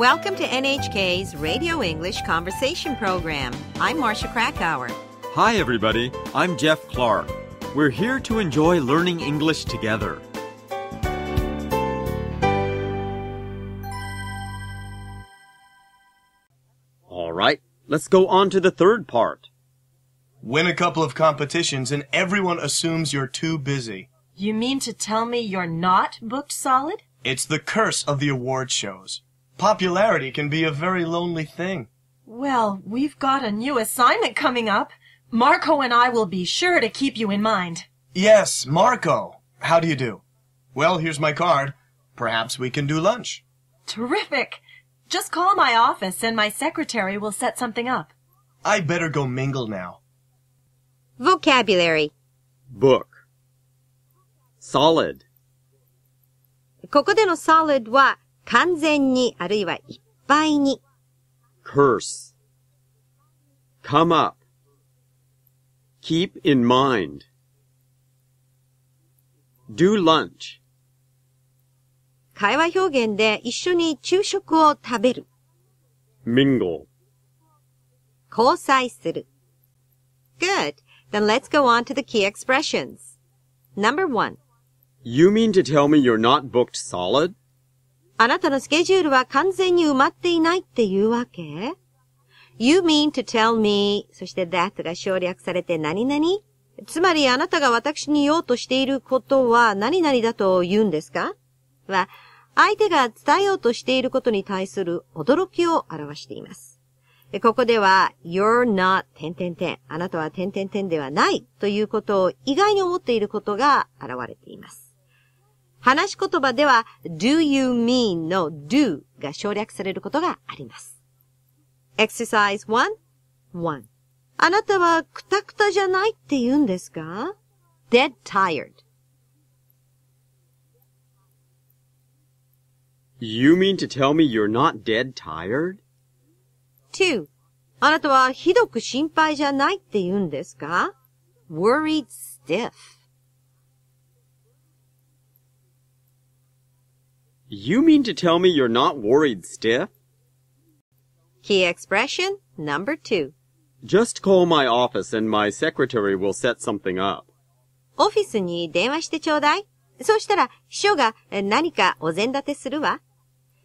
Welcome to NHK's Radio English Conversation Program. I'm Marcia Krakauer. Hi, everybody. I'm Jeff Clark. We're here to enjoy learning English together. All right, let's go on to the third part. Win a couple of competitions and everyone assumes you're too busy. You mean to tell me you're not booked solid? It's the curse of the award shows. Popularity can be a very lonely thing. Well, we've got a new assignment coming up. Marco and I will be sure to keep you in mind. Yes, Marco. How do you do? Well, here's my card. Perhaps we can do lunch. Terrific. Just call my office and my secretary will set something up. I better go mingle now. Vocabulary. Book. Solid. ここでの solid は完全にあるいはいっぱいに。curse, come up, keep in mind, do lunch. 会話表現で一緒に昼食を食べる。mingle, 交際する。Good. Then let's go on to the key expressions. Number one. You mean to tell me you're not booked solid? あなたのスケジュールは完全に埋まっていないっていうわけ ?You mean to tell me そして that が省略されて何々つまりあなたが私に言おうとしていることは何々だと言うんですかは、相手が伝えようとしていることに対する驚きを表しています。ここでは、you're not 点点点、あなたは点点点ではないということを意外に思っていることが現れています。話し言葉では do you mean の do が省略されることがあります。exercise 1.1あなたはくたくたじゃないって言うんですか ?dead tired. You mean to tell me you're not dead tired? 2. あなたはひどく心配じゃないって言うんですか ?worried stiff. You mean to tell me you're not worried stiff? Key expression number two. Just call my office and my secretary will set something up. オフィスに電話してちょうだい。そうしたら、秘書が何かお膳立てするわ。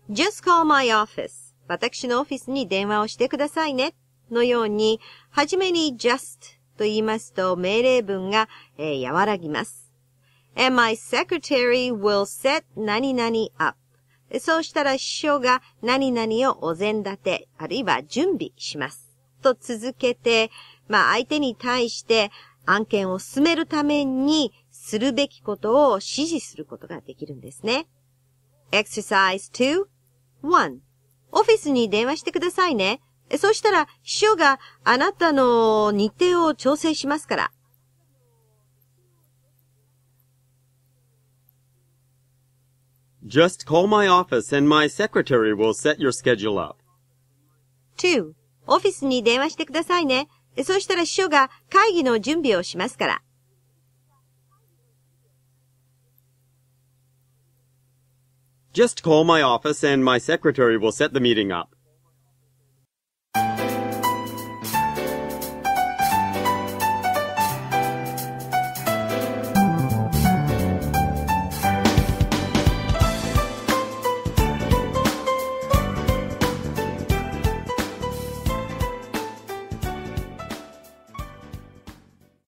Just call my office. 私のオフィスに電話をしてくださいね。のように、はじめに just と言いますと命令文が、えー、和らぎます。and my secretary will set 何々 up. そうしたら秘書が何々をお膳立て、あるいは準備します。と続けて、まあ相手に対して案件を進めるためにするべきことを指示することができるんですね。Exercise 2 1. オフィスに電話してくださいね。そうしたら秘書があなたの日程を調整しますから。Just call my office and my secretary will set your schedule up. 2. オフィスに電話してくださいね。そうしたら秘書が会議の準備をしますから。Just call my office and my secretary will set the meeting up.